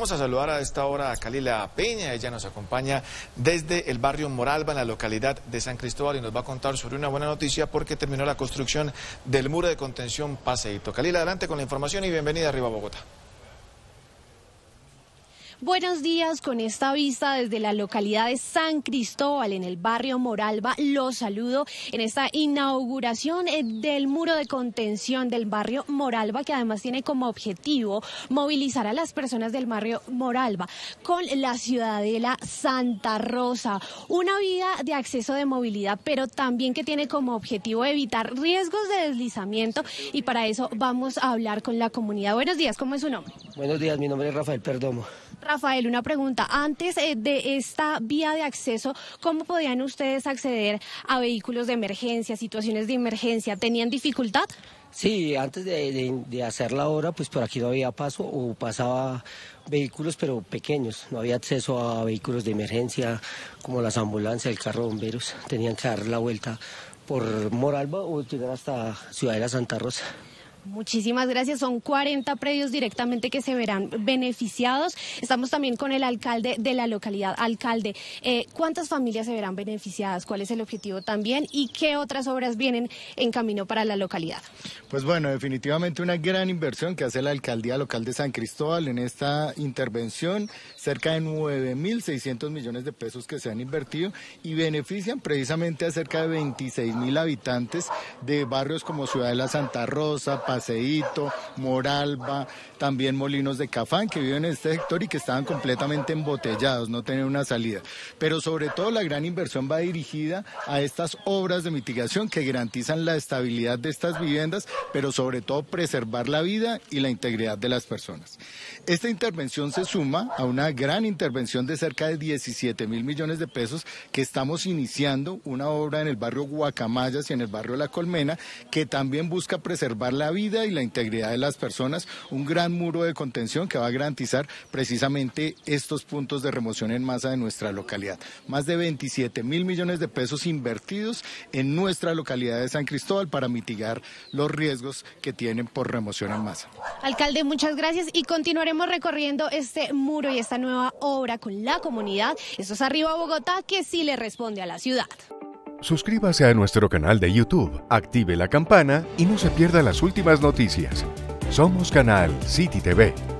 Vamos a saludar a esta hora a Calila Peña, ella nos acompaña desde el barrio Moralba, en la localidad de San Cristóbal, y nos va a contar sobre una buena noticia porque terminó la construcción del muro de contención Paseito. Calila, adelante con la información y bienvenida arriba a Bogotá. Buenos días, con esta vista desde la localidad de San Cristóbal, en el barrio Moralba, los saludo en esta inauguración eh, del muro de contención del barrio Moralba, que además tiene como objetivo movilizar a las personas del barrio Moralba con la ciudadela Santa Rosa, una vía de acceso de movilidad, pero también que tiene como objetivo evitar riesgos de deslizamiento y para eso vamos a hablar con la comunidad. Buenos días, ¿cómo es su nombre? Buenos días, mi nombre es Rafael Perdomo. Rafael, una pregunta. Antes eh, de esta vía de acceso, ¿cómo podían ustedes acceder a vehículos de emergencia, situaciones de emergencia? ¿Tenían dificultad? Sí, antes de, hacer la obra, pues por aquí no había paso o pasaba vehículos, pero pequeños. No había acceso a vehículos de emergencia, como las ambulancias, el carro bomberos. Tenían que dar la vuelta por Moralba o llegar hasta Ciudadela Santa Rosa. Muchísimas gracias. Son 40 predios directamente que se verán beneficiados. Estamos también con el alcalde de la localidad. Alcalde, eh, ¿cuántas familias se verán beneficiadas? ¿Cuál es el objetivo también? ¿Y qué otras obras vienen en camino para la localidad? Pues bueno, definitivamente una gran inversión que hace la alcaldía local de San Cristóbal en esta intervención. Cerca de 9.600 millones de pesos que se han invertido y benefician precisamente a cerca de 26.000 habitantes de barrios como Ciudad de la Santa Rosa, Paseíto, Moralba, también Molinos de Cafán, que viven en este sector y que estaban completamente embotellados, no tenían una salida. Pero sobre todo la gran inversión va dirigida a estas obras de mitigación que garantizan la estabilidad de estas viviendas, pero sobre todo preservar la vida y la integridad de las personas. Esta intervención se suma a una gran intervención de cerca de 17 mil millones de pesos que estamos iniciando, una obra en el barrio Guacamayas y en el barrio La Colmena, que también busca preservar la vida y la integridad de las personas, un gran muro de contención que va a garantizar precisamente estos puntos de remoción en masa de nuestra localidad. Más de 27 mil millones de pesos invertidos en nuestra localidad de San Cristóbal para mitigar los riesgos que tienen por remoción en masa. Alcalde, muchas gracias y continuaremos recorriendo este muro y esta nueva obra con la comunidad. eso es Arriba Bogotá, que sí le responde a la ciudad. Suscríbase a nuestro canal de YouTube, active la campana y no se pierda las últimas noticias. Somos Canal City TV.